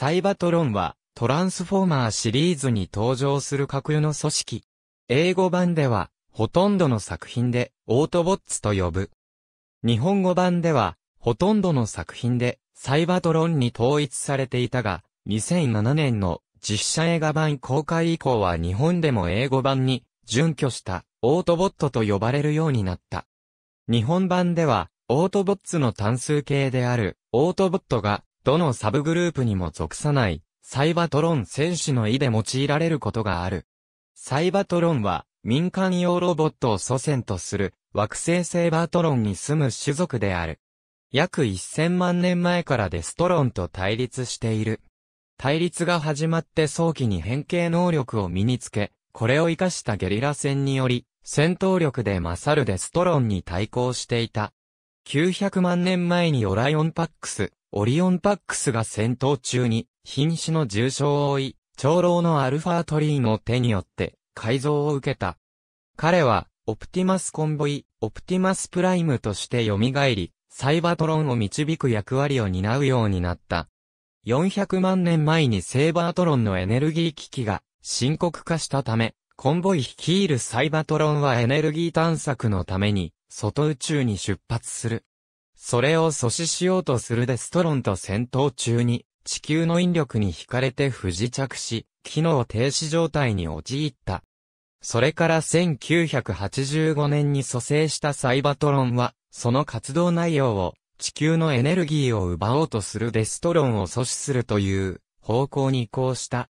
サイバトロンは、トランスフォーマーシリーズに登場する架空の組織。英語版では、ほとんどの作品で、オートボッツと呼ぶ。日本語版では、ほとんどの作品で、サイバトロンに統一されていたが、2007年の実写映画版公開以降は日本でも英語版に、準拠した、オートボットと呼ばれるようになった。日本版では、オートボッツの単数形である、オートボットが、どのサブグループにも属さない、サイバトロン戦士の意で用いられることがある。サイバトロンは、民間用ロボットを祖先とする、惑星セイバートロンに住む種族である。約1000万年前からデストロンと対立している。対立が始まって早期に変形能力を身につけ、これを活かしたゲリラ戦により、戦闘力で勝るデストロンに対抗していた。900万年前にオライオンパックス、オリオンパックスが戦闘中に、瀕死の重傷を負い、長老のアルファトリーの手によって、改造を受けた。彼は、オプティマスコンボイ、オプティマスプライムとして蘇り、サイバトロンを導く役割を担うようになった。400万年前にセイバートロンのエネルギー危機が深刻化したため、コンボイ率いるサイバトロンはエネルギー探索のために、外宇宙に出発する。それを阻止しようとするデストロンと戦闘中に、地球の引力に惹かれて不時着し、機能停止状態に陥った。それから1985年に蘇生したサイバトロンは、その活動内容を、地球のエネルギーを奪おうとするデストロンを阻止するという方向に移行した。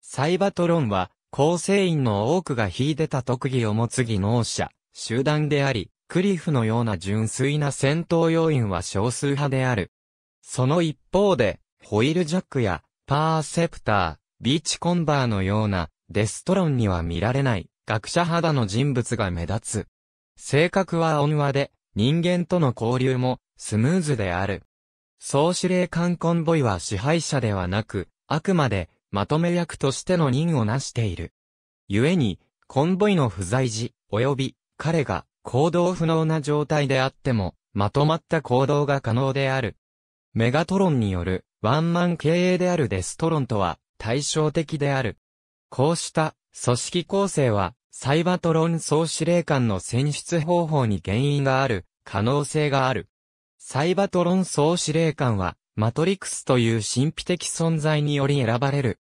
サイバトロンは、構成員の多くが引いてた特技を持つ技能者、集団であり、クリフのような純粋な戦闘要員は少数派である。その一方で、ホイールジャックや、パーセプター、ビーチコンバーのような、デストロンには見られない、学者肌の人物が目立つ。性格は温和で、人間との交流も、スムーズである。総司令官コンボイは支配者ではなく、あくまで、まとめ役としての任を成している。故に、コンボイの不在時、及び、彼が、行動不能な状態であっても、まとまった行動が可能である。メガトロンによるワンマン経営であるデストロンとは対照的である。こうした組織構成はサイバトロン総司令官の選出方法に原因がある可能性がある。サイバトロン総司令官はマトリクスという神秘的存在により選ばれる。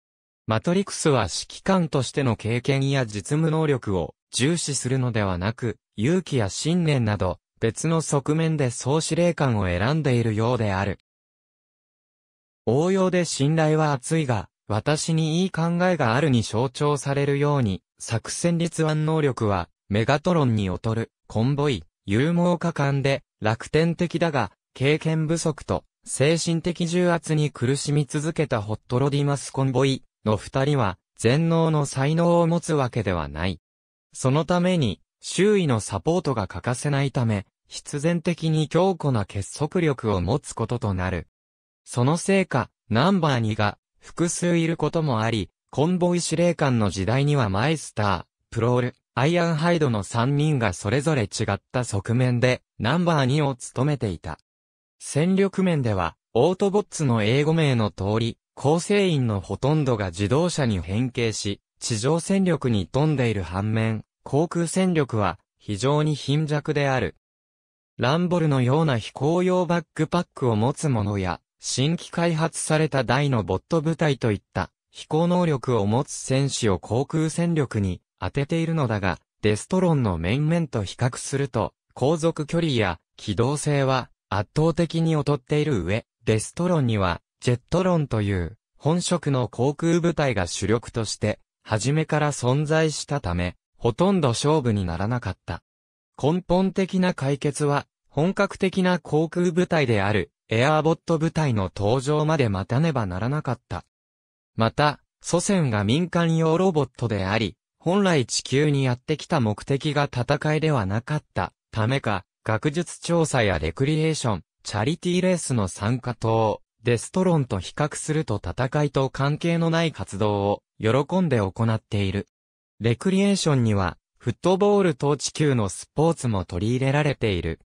マトリクスは指揮官としての経験や実務能力を重視するのではなく、勇気や信念など、別の側面で総司令官を選んでいるようである。応用で信頼は厚いが、私にいい考えがあるに象徴されるように、作戦立案能力は、メガトロンに劣る、コンボイ、勇猛果敢で、楽天的だが、経験不足と、精神的重圧に苦しみ続けたホットロディマスコンボイの二人は、全能の才能を持つわけではない。そのために、周囲のサポートが欠かせないため、必然的に強固な結束力を持つこととなる。そのせいか、ナンバー2が複数いることもあり、コンボイ司令官の時代にはマイスター、プロール、アイアンハイドの3人がそれぞれ違った側面でナンバー2を務めていた。戦力面では、オートボッツの英語名の通り、構成員のほとんどが自動車に変形し、地上戦力に富んでいる反面、航空戦力は非常に貧弱である。ランボルのような飛行用バックパックを持つ者や、新規開発された大のボット部隊といった飛行能力を持つ戦士を航空戦力に当てているのだが、デストロンの面々と比較すると、航続距離や機動性は圧倒的に劣っている上、デストロンにはジェットロンという本職の航空部隊が主力として初めから存在したため、ほとんど勝負にならなかった。根本的な解決は、本格的な航空部隊である、エアーボット部隊の登場まで待たねばならなかった。また、祖先が民間用ロボットであり、本来地球にやってきた目的が戦いではなかったためか、学術調査やレクリエーション、チャリティーレースの参加等、デストロンと比較すると戦いと関係のない活動を喜んで行っている。レクリエーションには、フットボールと地球のスポーツも取り入れられている。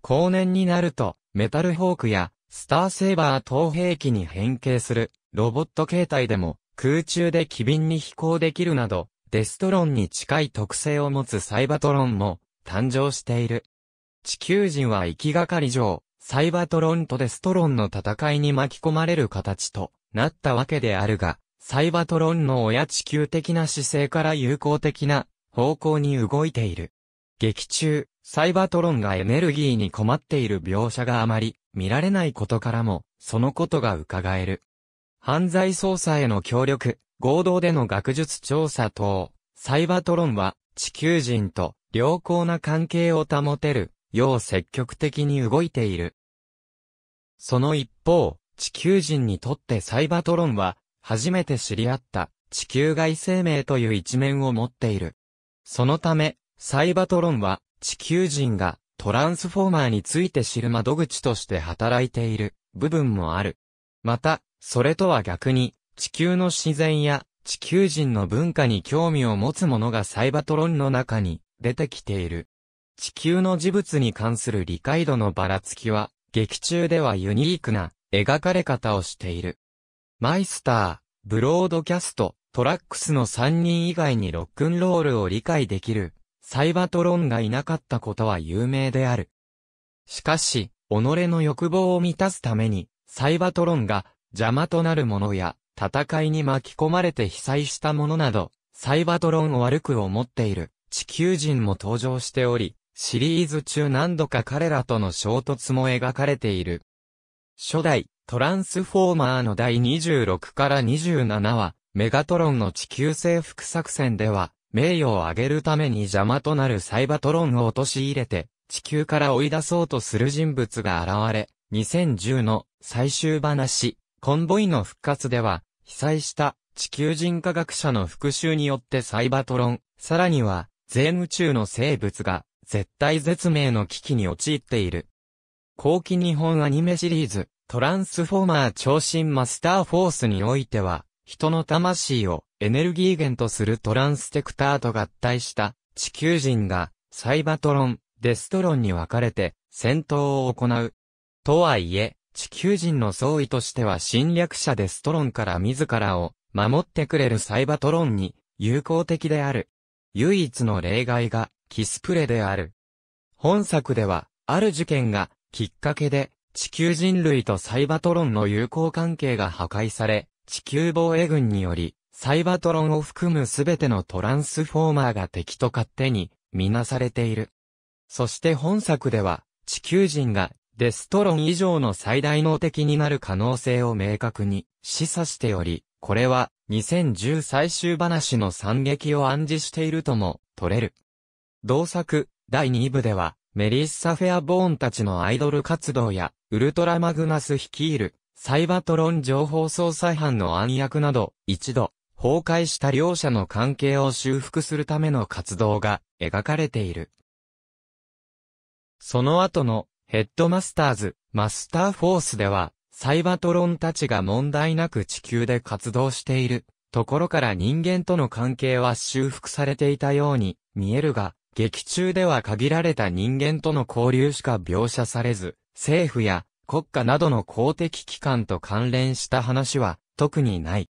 後年になると、メタルホークや、スターセーバー等兵器に変形する、ロボット形態でも、空中で機敏に飛行できるなど、デストロンに近い特性を持つサイバトロンも、誕生している。地球人は行きがかり上、サイバトロンとデストロンの戦いに巻き込まれる形となったわけであるが、サイバトロンの親地球的な姿勢から友好的な方向に動いている。劇中、サイバトロンがエネルギーに困っている描写があまり見られないことからも、そのことが伺える。犯罪捜査への協力、合同での学術調査等、サイバトロンは地球人と良好な関係を保てるよう積極的に動いている。その一方、地球人にとってサイバトロンは初めて知り合った地球外生命という一面を持っている。そのため、サイバトロンは地球人がトランスフォーマーについて知る窓口として働いている部分もある。また、それとは逆に地球の自然や地球人の文化に興味を持つ者がサイバトロンの中に出てきている。地球の事物に関する理解度のばらつきは劇中ではユニークな描かれ方をしている。マイスター、ブロードキャスト、トラックスの3人以外にロックンロールを理解できる、サイバトロンがいなかったことは有名である。しかし、己の欲望を満たすために、サイバトロンが邪魔となるものや、戦いに巻き込まれて被災したものなど、サイバトロンを悪く思っている地球人も登場しており、シリーズ中何度か彼らとの衝突も描かれている。初代、トランスフォーマーの第26から27話、メガトロンの地球征服作戦では、名誉を上げるために邪魔となるサイバトロンを陥れて、地球から追い出そうとする人物が現れ、2010の最終話、コンボイの復活では、被災した地球人科学者の復讐によってサイバトロン、さらには、全宇宙の生物が、絶対絶命の危機に陥っている。後期日本アニメシリーズ、トランスフォーマー超新マスターフォースにおいては、人の魂をエネルギー源とするトランステクターと合体した地球人がサイバトロン、デストロンに分かれて戦闘を行う。とはいえ、地球人の総意としては侵略者デストロンから自らを守ってくれるサイバトロンに友好的である。唯一の例外がキスプレである。本作では、ある事件がきっかけで地球人類とサイバトロンの友好関係が破壊され、地球防衛軍により、サイバトロンを含むすべてのトランスフォーマーが敵と勝手に、みなされている。そして本作では、地球人が、デストロン以上の最大の敵になる可能性を明確に示唆しており、これは2010最終話の惨劇を暗示しているとも取れる。同作第2部ではメリッサ・フェアボーンたちのアイドル活動や、ウルトラマグナス率いる、サイバトロン情報操作班の暗躍など、一度、崩壊した両者の関係を修復するための活動が描かれている。その後の、ヘッドマスターズ、マスターフォースでは、サイバトロンたちが問題なく地球で活動しているところから人間との関係は修復されていたように見えるが、劇中では限られた人間との交流しか描写されず、政府や国家などの公的機関と関連した話は特にない。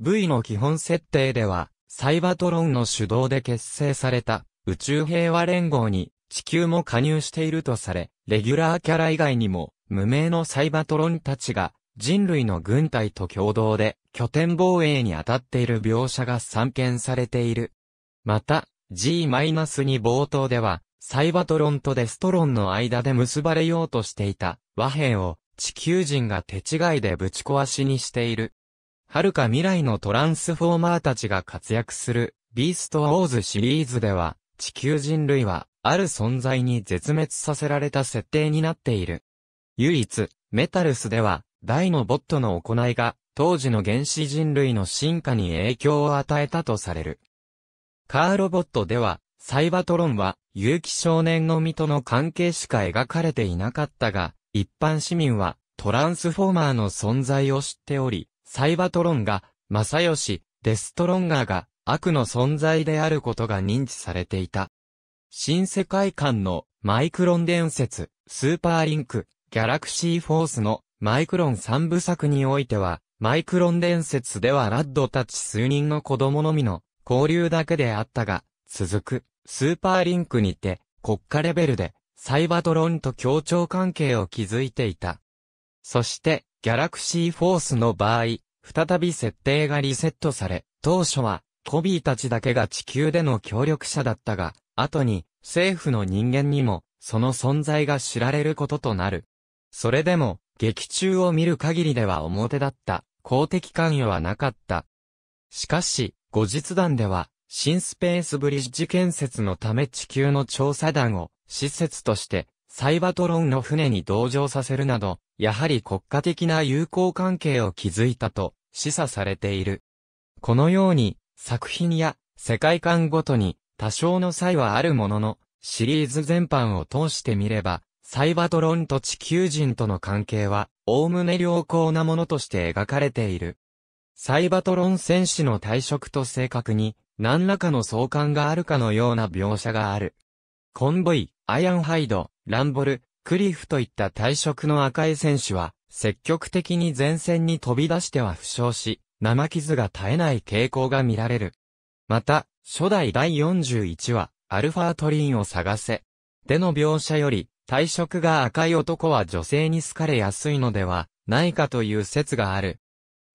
V の基本設定では、サイバトロンの主導で結成された宇宙平和連合に地球も加入しているとされ、レギュラーキャラ以外にも無名のサイバトロンたちが人類の軍隊と共同で拠点防衛に当たっている描写が散見されている。また、G-2 冒頭では、サイバトロンとデストロンの間で結ばれようとしていた和平を地球人が手違いでぶち壊しにしている。遥か未来のトランスフォーマーたちが活躍するビーストウォーズシリーズでは地球人類はある存在に絶滅させられた設定になっている。唯一、メタルスでは大のボットの行いが当時の原始人類の進化に影響を与えたとされる。カーロボットでは、サイバトロンは、有機少年の身との関係しか描かれていなかったが、一般市民は、トランスフォーマーの存在を知っており、サイバトロンが、正義、デストロンガーが、悪の存在であることが認知されていた。新世界観のマイクロン伝説、スーパーリンク、ギャラクシーフォースのマイクロン三部作においては、マイクロン伝説ではラッドたち数人の子供のみの交流だけであったが、続く、スーパーリンクにて、国家レベルで、サイバトロンと協調関係を築いていた。そして、ギャラクシーフォースの場合、再び設定がリセットされ、当初は、コビーたちだけが地球での協力者だったが、後に、政府の人間にも、その存在が知られることとなる。それでも、劇中を見る限りでは表だった、公的関与はなかった。しかし、後日談では、新スペースブリッジ建設のため地球の調査団を施設としてサイバトロンの船に同乗させるなど、やはり国家的な友好関係を築いたと示唆されている。このように作品や世界観ごとに多少の差はあるものの、シリーズ全般を通してみれば、サイバトロンと地球人との関係は、おおむね良好なものとして描かれている。サイバトロン戦士の体色と性格に何らかの相関があるかのような描写がある。コンボイ、アイアンハイド、ランボル、クリフといった体色の赤い戦士は、積極的に前線に飛び出しては負傷し、生傷が絶えない傾向が見られる。また、初代第41話、アルファトリーンを探せ。での描写より、体色が赤い男は女性に好かれやすいのでは、ないかという説がある。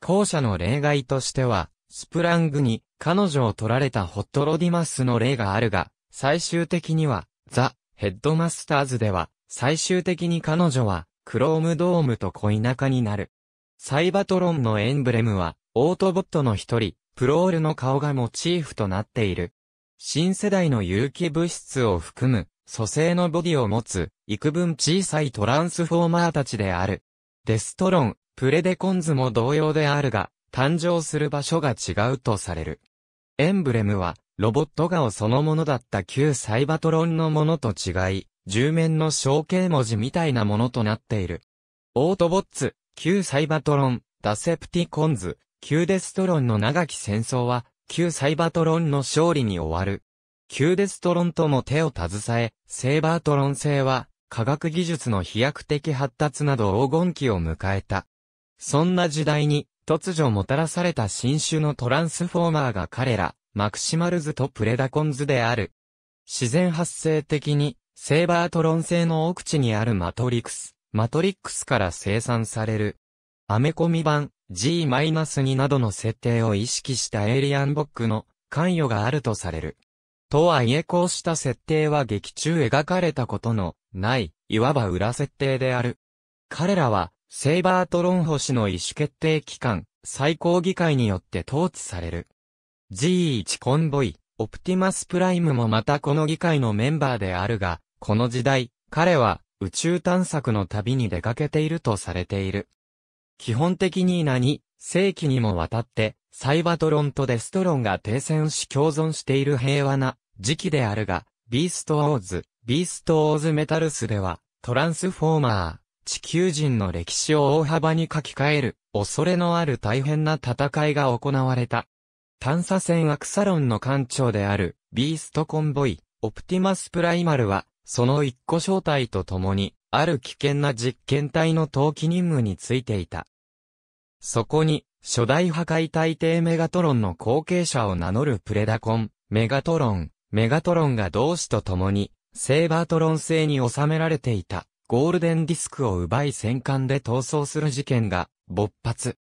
後者の例外としては、スプラングに彼女を取られたホットロディマスの例があるが、最終的には、ザ・ヘッドマスターズでは、最終的に彼女は、クロームドームと恋仲になる。サイバトロンのエンブレムは、オートボットの一人、プロールの顔がモチーフとなっている。新世代の有機物質を含む、蘇生のボディを持つ、幾分小さいトランスフォーマーたちである。デストロン、プレデコンズも同様であるが、誕生する場所が違うとされる。エンブレムは、ロボット顔そのものだった旧サイバトロンのものと違い、10面の象形文字みたいなものとなっている。オートボッツ、旧サイバトロン、ダセプティコンズ、旧デストロンの長き戦争は、旧サイバトロンの勝利に終わる。旧デストロンとも手を携え、セーバートロン製は、科学技術の飛躍的発達など黄金期を迎えた。そんな時代に、突如もたらされた新種のトランスフォーマーが彼ら、マクシマルズとプレダコンズである。自然発生的に、セーバートロン製の奥地にあるマトリクス、マトリックスから生産される。アメコミ版 G-2 などの設定を意識したエイリアンボックの関与があるとされる。とはいえこうした設定は劇中描かれたことのない、いわば裏設定である。彼らはセイバートロン星の意思決定機関、最高議会によって統治される。G1 コンボイ、オプティマスプライムもまたこの議会のメンバーであるが、この時代、彼は宇宙探索の旅に出かけているとされている。基本的に何、世紀にもわたって、サイバトロンとデストロンが停戦し共存している平和な時期であるが、ビーストオーズ、ビーストオーズメタルスでは、トランスフォーマー、地球人の歴史を大幅に書き換える、恐れのある大変な戦いが行われた。探査船アクサロンの艦長である、ビーストコンボイ、オプティマスプライマルは、その一個正体と共に、ある危険な実験体の投機任務についていた。そこに、初代破壊大帝メガトロンの後継者を名乗るプレダコン、メガトロン、メガトロンが同志と共に、セーバートロン製に収められていた。ゴールデンディスクを奪い戦艦で逃走する事件が勃発。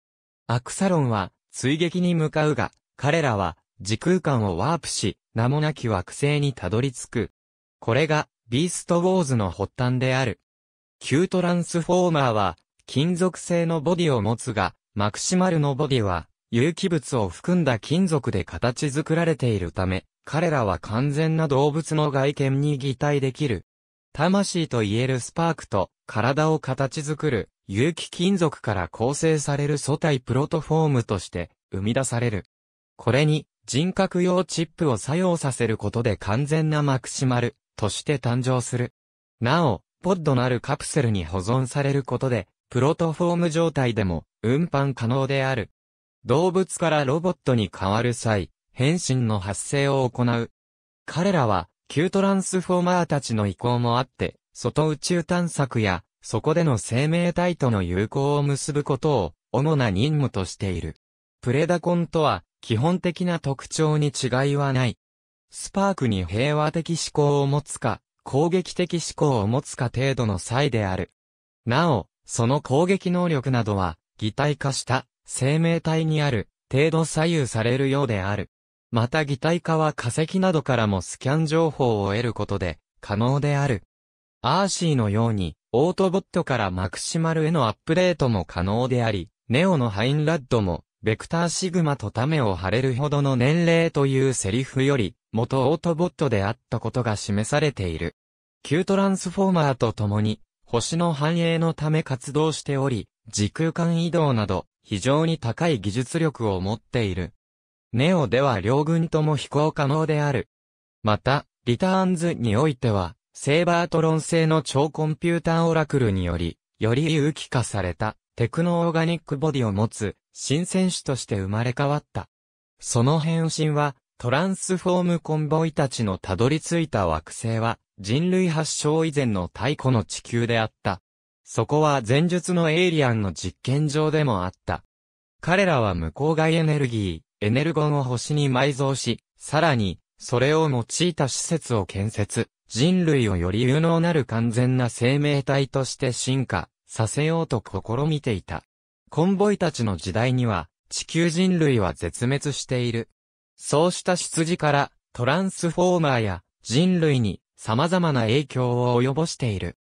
アクサロンは追撃に向かうが、彼らは時空間をワープし、名もなき惑星にたどり着く。これがビーストウォーズの発端である。旧トランスフォーマーは金属製のボディを持つが、マクシマルのボディは有機物を含んだ金属で形作られているため、彼らは完全な動物の外見に擬態できる。魂と言えるスパークと、体を形作る、有機金属から構成される素体プロトフォームとして生み出される。これに人格用チップを作用させることで完全なマクシマルとして誕生する。なお、ポッドなるカプセルに保存されることで、プロトフォーム状態でも運搬可能である。動物からロボットに変わる際、変身の発生を行う。彼らは旧トランスフォーマーたちの意向もあって、外宇宙探索や、そこでの生命体との友好を結ぶことを、主な任務としている。プレダコンとは、基本的な特徴に違いはない。スパークに平和的思考を持つか、攻撃的思考を持つか程度の際である。なお、その攻撃能力などは、擬態化した、生命体にある、程度左右されるようである。また擬態化は化石などからもスキャン情報を得ることで可能である。アーシーのように、オートボットからマクシマルへのアップデートも可能であり、ネオのハインラッドも、ベクターシグマとタメを張れるほどの年齢というセリフより、元オートボットであったことが示されている。旧トランスフォーマーと共に、星の繁栄のため活動しており、時空間移動など、非常に高い技術力を持っている。ネオでは両軍とも飛行可能である。また、リターンズにおいては、セーバートロン製の超コンピューターオラクルにより、より有機化された、テクノオーガニックボディを持つ、新選手として生まれ変わった。その変身は、トランスフォームコンボイたちのたどり着いた惑星は、人類発祥以前の太古の地球であった。そこは前述のエイリアンの実験場でもあった。彼らは無効外エネルギー、エネルゴンを星に埋蔵し、さらに、それを用いた施設を建設、人類をより有能なる完全な生命体として進化させようと試みていた。コンボイたちの時代には、地球人類は絶滅している。そうした出自から、トランスフォーマーや人類に様々な影響を及ぼしている。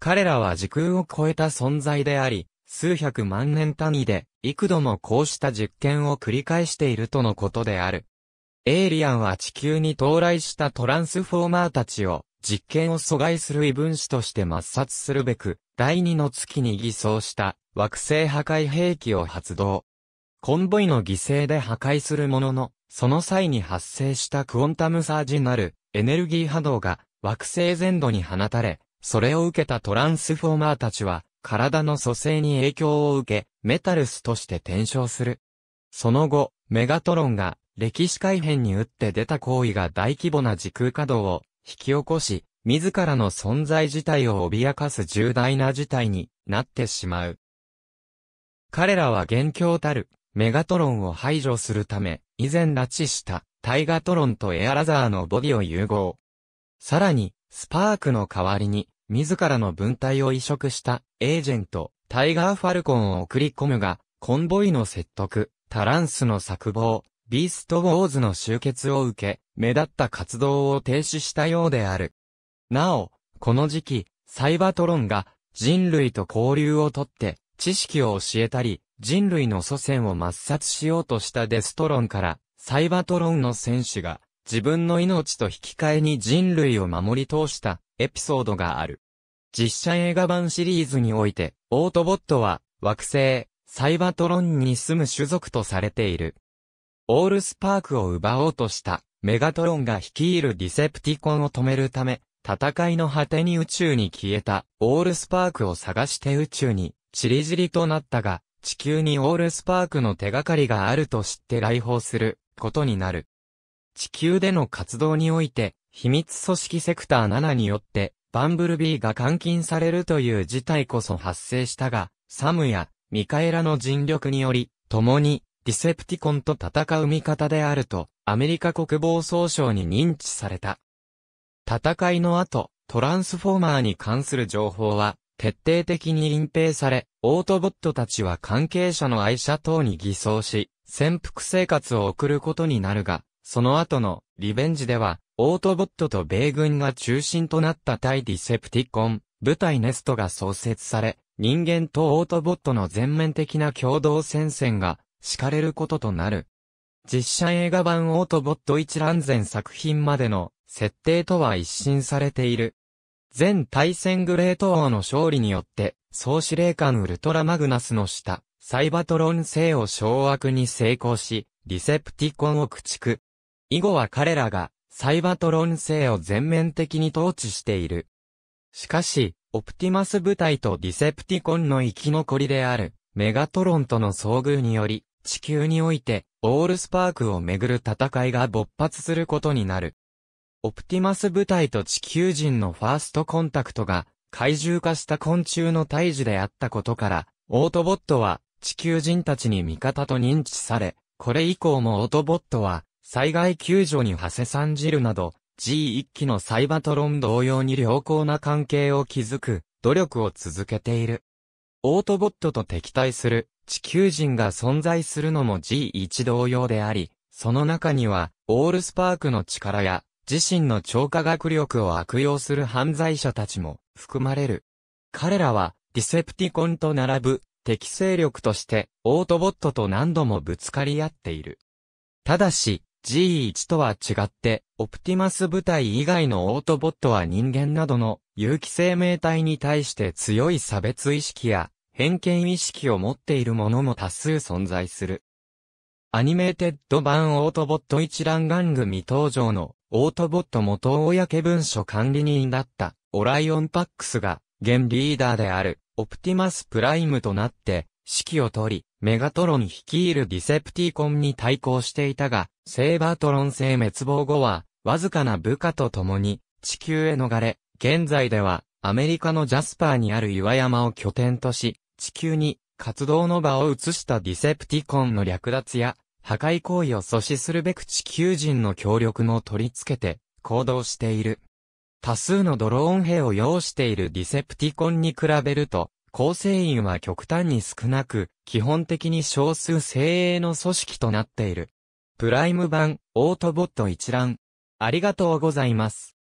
彼らは時空を超えた存在であり、数百万年単位で、幾度もこうした実験を繰り返しているとのことである。エイリアンは地球に到来したトランスフォーマーたちを、実験を阻害する異分子として抹殺するべく、第二の月に偽装した惑星破壊兵器を発動。コンボイの犠牲で破壊するものの、その際に発生したクォンタムサージなるエネルギー波動が惑星全土に放たれ、それを受けたトランスフォーマーたちは体の蘇生に影響を受け、メタルスとして転生する。その後、メガトロンが歴史改変に打って出た行為が大規模な時空稼働を引き起こし、自らの存在自体を脅かす重大な事態になってしまう。彼らは元凶たるメガトロンを排除するため、以前拉致したタイガトロンとエアラザーのボディを融合。さらに、スパークの代わりに自らの文体を移植したエージェント、タイガー・ファルコンを送り込むが、コンボイの説得、タランスの策謀、ビースト・ウォーズの集結を受け、目立った活動を停止したようである。なお、この時期、サイバトロンが人類と交流をとって知識を教えたり、人類の祖先を抹殺しようとしたデストロンからサイバトロンの戦士が自分の命と引き換えに人類を守り通したエピソードがある。実写映画版シリーズにおいて、オートボットは、惑星、サイバトロンに住む種族とされている。オールスパークを奪おうとした、メガトロンが率いるディセプティコンを止めるため、戦いの果てに宇宙に消えた、オールスパークを探して宇宙に、散り散りとなったが、地球にオールスパークの手がかりがあると知って来訪することになる。地球での活動において、秘密組織セクター7によって、バンブルビーが監禁されるという事態こそ発生したが、サムやミカエラの尽力により、共にディセプティコンと戦う味方であると、アメリカ国防総省に認知された。戦いの後、トランスフォーマーに関する情報は、徹底的に隠蔽され、オートボットたちは関係者の愛車等に偽装し、潜伏生活を送ることになるが、その後のリベンジでは、オートボットと米軍が中心となった対ディセプティコン、部隊ネストが創設され、人間とオートボットの全面的な共同戦線が敷かれることとなる。実写映画版オートボット一覧前作品までの設定とは一新されている。全対戦グレート王の勝利によって、総司令官ウルトラマグナスの下、サイバトロン星を掌握に成功し、ディセプティコンを駆逐。以後は彼らがサイバトロン星を全面的に統治している。しかし、オプティマス部隊とディセプティコンの生き残りである、メガトロンとの遭遇により、地球において、オールスパークをめぐる戦いが勃発することになる。オプティマス部隊と地球人のファーストコンタクトが、怪獣化した昆虫の胎児であったことから、オートボットは地球人たちに味方と認知され、これ以降もオートボットは災害救助に馳せ参じるなど、G1 期のサイバトロン同様に良好な関係を築く努力を続けている。オートボットと敵対する地球人が存在するのも G1 同様であり、その中にはオールスパークの力や自身の超科学力を悪用する犯罪者たちも含まれる。彼らはディセプティコンと並ぶ敵勢力としてオートボットと何度もぶつかり合っている。ただし、G1 とは違って、オプティマス部隊以外のオートボットは人間などの有機生命体に対して強い差別意識や偏見意識を持っているものも多数存在する。アニメーテッド版オートボット一覧玩具未登場のオートボット元公文書管理人だったオライオンパックスが現リーダーであるオプティマスプライムとなって指揮を取りメガトロン率いるディセプティコンに対抗していたがセーバートロン製滅亡後は、わずかな部下と共に、地球へ逃れ、現在では、アメリカのジャスパーにある岩山を拠点とし、地球に、活動の場を移したディセプティコンの略奪や、破壊行為を阻止するべく地球人の協力も取り付けて、行動している。多数のドローン兵を要しているディセプティコンに比べると、構成員は極端に少なく、基本的に少数精鋭の組織となっている。プライム版、オートボット一覧。ありがとうございます。